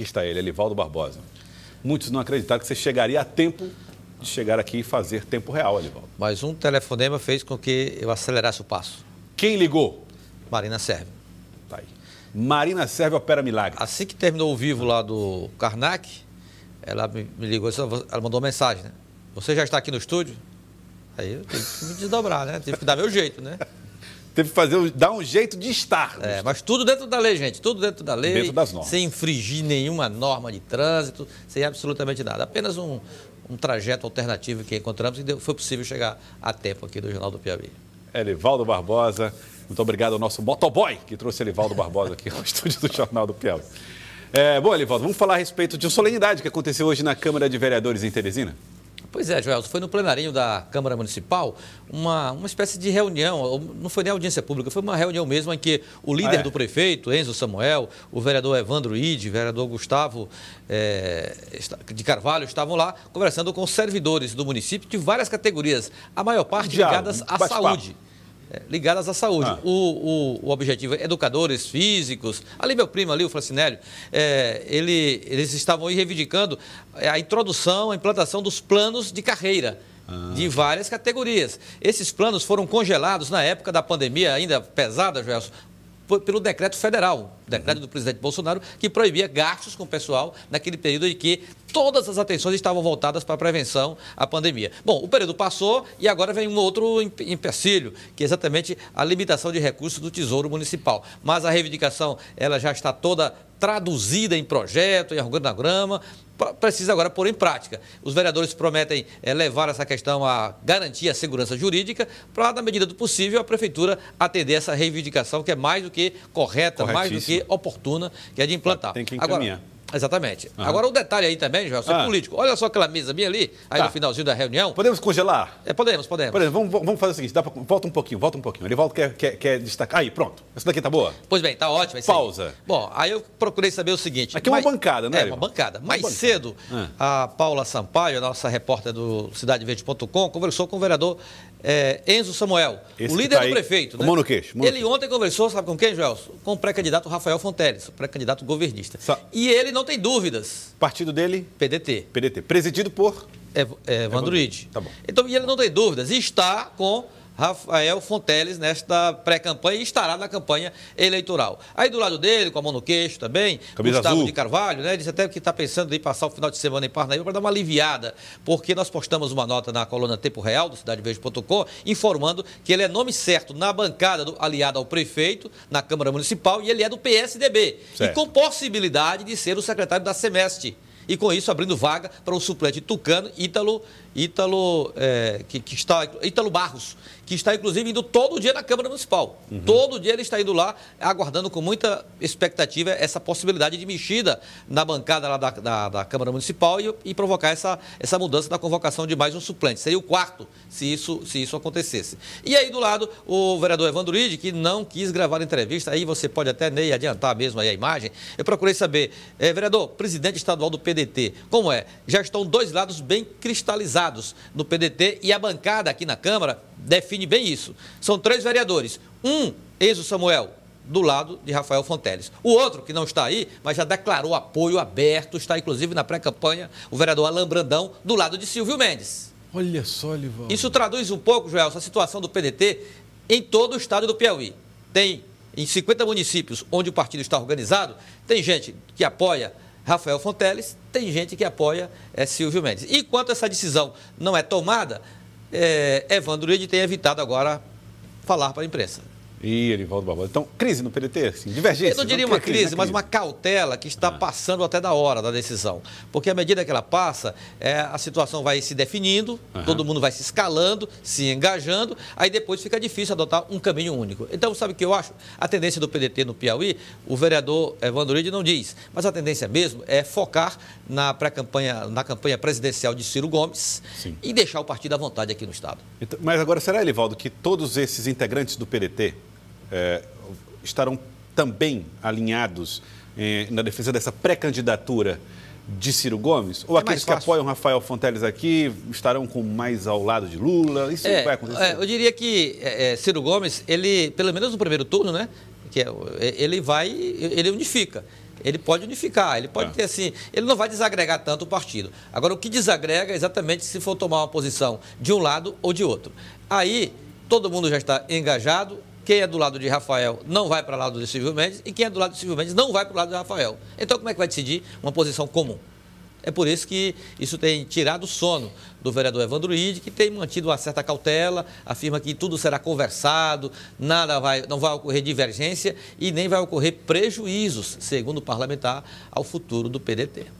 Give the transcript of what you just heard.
Aqui está ele, Elivaldo Barbosa. Muitos não acreditaram que você chegaria a tempo de chegar aqui e fazer tempo real, Elivaldo. Mas um telefonema fez com que eu acelerasse o passo. Quem ligou? Marina Sérvia. Tá aí. Marina Sérvia opera milagre. Assim que terminou o vivo lá do Karnak, ela me ligou, ela mandou uma mensagem, né? Você já está aqui no estúdio? Aí eu tive que me desdobrar, né? Tive que dar meu jeito, né? teve que fazer, dar um jeito de estar. É, mas tudo dentro da lei, gente. Tudo dentro da lei. Dentro das normas. Sem infringir nenhuma norma de trânsito, sem absolutamente nada. Apenas um, um trajeto alternativo que encontramos e foi possível chegar a tempo aqui do Jornal do Piauí. Elivaldo Barbosa, muito obrigado ao nosso motoboy que trouxe Elivaldo Barbosa aqui ao estúdio do Jornal do Piauí. É, bom, Elivaldo, vamos falar a respeito de uma solenidade que aconteceu hoje na Câmara de Vereadores em Teresina? Pois é, Joel, foi no plenarinho da Câmara Municipal uma, uma espécie de reunião, não foi nem audiência pública, foi uma reunião mesmo em que o líder ah, é. do prefeito, Enzo Samuel, o vereador Evandro Ide, o vereador Gustavo é, de Carvalho, estavam lá conversando com servidores do município de várias categorias, a maior parte ligadas à saúde. Papo ligadas à saúde. Ah. O, o, o, objetivo é educadores físicos. Ali, meu primo, ali, o Francinélio, é, ele, eles estavam aí reivindicando a introdução, a implantação dos planos de carreira. Ah. De várias categorias. Esses planos foram congelados na época da pandemia, ainda pesada, Gelson, pelo decreto federal, decreto uhum. do presidente Bolsonaro, que proibia gastos com o pessoal naquele período em que todas as atenções estavam voltadas para a prevenção à pandemia. Bom, o período passou e agora vem um outro empecilho, que é exatamente a limitação de recursos do Tesouro Municipal. Mas a reivindicação, ela já está toda traduzida em projeto, em organograma, precisa agora pôr em prática. Os vereadores prometem é, levar essa questão a garantir a segurança jurídica para, na medida do possível, a Prefeitura atender essa reivindicação que é mais do que correta, mais do que oportuna, que é de implantar. Tem que encaminhar. Agora, Exatamente. Agora, o um detalhe aí também, Joel, é ah. político. Olha só aquela mesa minha ali, aí tá. no finalzinho da reunião. Podemos congelar? É, podemos, podemos. Por exemplo, vamos, vamos fazer o seguinte: pra... volta um pouquinho, volta um pouquinho. Ele volta, quer, quer, quer destacar. Aí, pronto. Essa daqui tá boa? Pois bem, tá ótima. É Pausa. Aí. Bom, aí eu procurei saber o seguinte. Aqui é uma mais... bancada, né? É, irmão? uma bancada. Mais cedo, ah. a Paula Sampaio, nossa repórter do CidadeVerde.com, conversou com o vereador é, Enzo Samuel, Esse o líder tá do prefeito. Né? Mano queixo, mano ele ontem conversou, sabe com quem, Joel? Com o pré-candidato Rafael Fonteles, o pré-candidato governista. Sa e ele não tem dúvidas. Partido dele? PDT. PDT. Presidido por? É, é, Vandruide. Tá bom. Então, e ele não tem dúvidas. E está com Rafael Fonteles nesta pré-campanha e estará na campanha eleitoral. Aí do lado dele, com a mão no queixo também, Camisa Gustavo azul. de Carvalho, né? Disse até que está pensando em passar o final de semana em Parnaíba para dar uma aliviada, porque nós postamos uma nota na coluna Tempo Real do CidadeVerde.com informando que ele é nome certo na bancada do, aliada ao prefeito, na Câmara Municipal, e ele é do PSDB. Certo. E com possibilidade de ser o secretário da Semestre e com isso abrindo vaga para o suplente Tucano, Ítalo Ítalo, é, que, que, está, Ítalo Barros, que está inclusive indo todo dia na Câmara Municipal. Uhum. Todo dia ele está indo lá, aguardando com muita expectativa essa possibilidade de mexida na bancada lá da, da, da Câmara Municipal e, e, provocar essa, essa mudança da convocação de mais um suplente. Seria o quarto, se isso, se isso acontecesse. E aí do lado, o vereador Evandro Lide, que não quis gravar a entrevista, aí você pode até nem adiantar mesmo aí a imagem. Eu procurei saber, é, vereador, presidente estadual do PDT, como é? Já estão dois lados bem cristalizados acusados no PDT e a bancada aqui na Câmara define bem isso. São três vereadores. Um, ex Samuel, do lado de Rafael Fonteles. O outro, que não está aí, mas já declarou apoio aberto, está inclusive na pré-campanha, o vereador Alain Brandão, do lado de Silvio Mendes. Olha só, Livão. Isso traduz um pouco, Joel, essa situação do PDT em todo o estado do Piauí. Tem, em 50 municípios onde o partido está organizado, tem gente que apoia Rafael Fonteles, tem gente que apoia é, Silvio Mendes. Enquanto essa decisão não é tomada, é, Evandro Luiz tem evitado agora falar para a imprensa. E Erivaldo Barbosa. Então, crise no PDT, Sim, divergência. Eu não diria não uma crise, crise, né, mas uma cautela que está ah. passando até da hora da decisão. Porque à medida que ela passa, é, a situação vai se definindo, todo mundo vai se escalando, se engajando, aí depois fica difícil adotar um caminho único. Então, sabe o que eu acho? A tendência do PDT no Piauí, o vereador Evandro Lide não diz, mas a tendência mesmo é focar na pré-campanha, na campanha presidencial de Ciro Gomes Sim. e deixar o partido à vontade aqui no Estado. Então, mas agora, será, Evaldo, que todos esses integrantes do PDT é, estarão também alinhados é, na defesa dessa pré-candidatura de Ciro Gomes? Ou é aqueles que apoiam Rafael Fonteles aqui estarão com mais ao lado de Lula? Isso vai acontecer? eu diria que Ciro Gomes, ele, pelo menos no primeiro turno, né? Que ele vai, ele unifica. Ele pode unificar, ele pode é. ter assim, ele não vai desagregar tanto o partido. Agora, o que desagrega é exatamente se for tomar uma posição de um lado ou de outro. Aí, todo mundo já está engajado, quem é do lado de Rafael não vai para o lado de Silvio Mendes e quem é do lado de Silvio Mendes não vai para o lado de Rafael. Então, como é que vai decidir uma posição comum? É por isso que isso tem tirado o sono do vereador Evandro Ide, que tem mantido uma certa cautela, afirma que tudo será conversado, nada vai, não vai ocorrer divergência e nem vai ocorrer prejuízos, segundo o parlamentar, ao futuro do PDT.